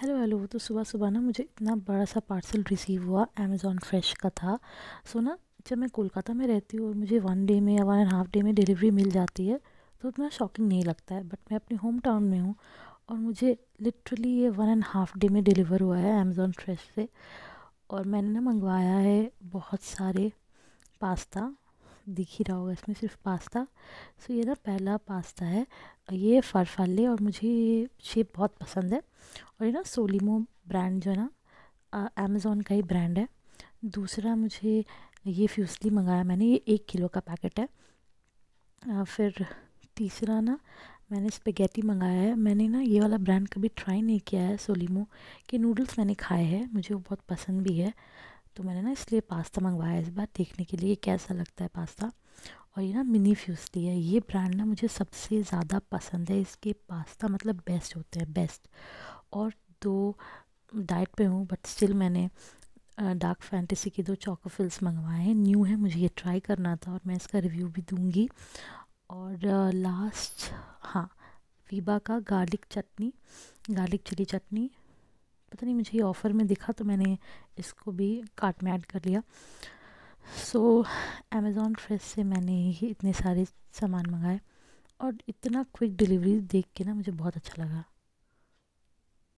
hello hello तो सुबह सुबह ना मुझे इतना बड़ा सा पार्सल रिसीव हुआ अमेज़ोन फ्रेश का था सो ना जब मैं कोलकाता में रहती हूँ और मुझे वन डे में या वन एंड हाफ़ डे में डिलीवरी मिल जाती है तो उतना शॉकिंग नहीं लगता है बट मैं अपने होम टाउन में हूँ और मुझे लिटरली ये वन एंड हाफ़ डे में डिलीवर हुआ है अमेज़ोन फ्रेश से और मैंने ना मंगवाया है बहुत सारे पास्ता दिख ही रहा होगा इसमें सिर्फ पास्ता सो ये ना पहला पास्ता है ये फरफाले और मुझे ये शेप बहुत पसंद है और ये ना सोलिमो ब्रांड जो है ना अमेज़ोन का ही ब्रांड है दूसरा मुझे ये फ्यूसली मंगाया मैंने ये एक किलो का पैकेट है आ, फिर तीसरा ना मैंने स्पेगेटी मंगाया है मैंने ना ये वाला ब्रांड कभी ट्राई नहीं किया है सोलीमो के नूडल्स मैंने खाए हैं मुझे वो बहुत पसंद भी है तो मैंने ना इसलिए पास्ता मंगवाया इस बार देखने के लिए कैसा लगता है पास्ता और ये ना मिनी फ्यूसली है ये ब्रांड ना मुझे सबसे ज़्यादा पसंद है इसके पास्ता मतलब बेस्ट होते हैं बेस्ट और दो डाइट पे हूँ बट स्टिल मैंने डार्क फैंटेसी के दो चॉकोफिल्स मंगवाए हैं न्यू है मुझे ये ट्राई करना था और मैं इसका रिव्यू भी दूँगी और लास्ट हाँ फीबा का garlic chutney garlic chilli chutney पता नहीं मुझे ये ऑफ़र में दिखा तो मैंने इसको भी कार्ट में ऐड कर लिया सो अमेज़ोन फ्रेश से मैंने ही इतने सारे सामान मंगाए और इतना क्विक डिलीवरी देख के ना मुझे बहुत अच्छा लगा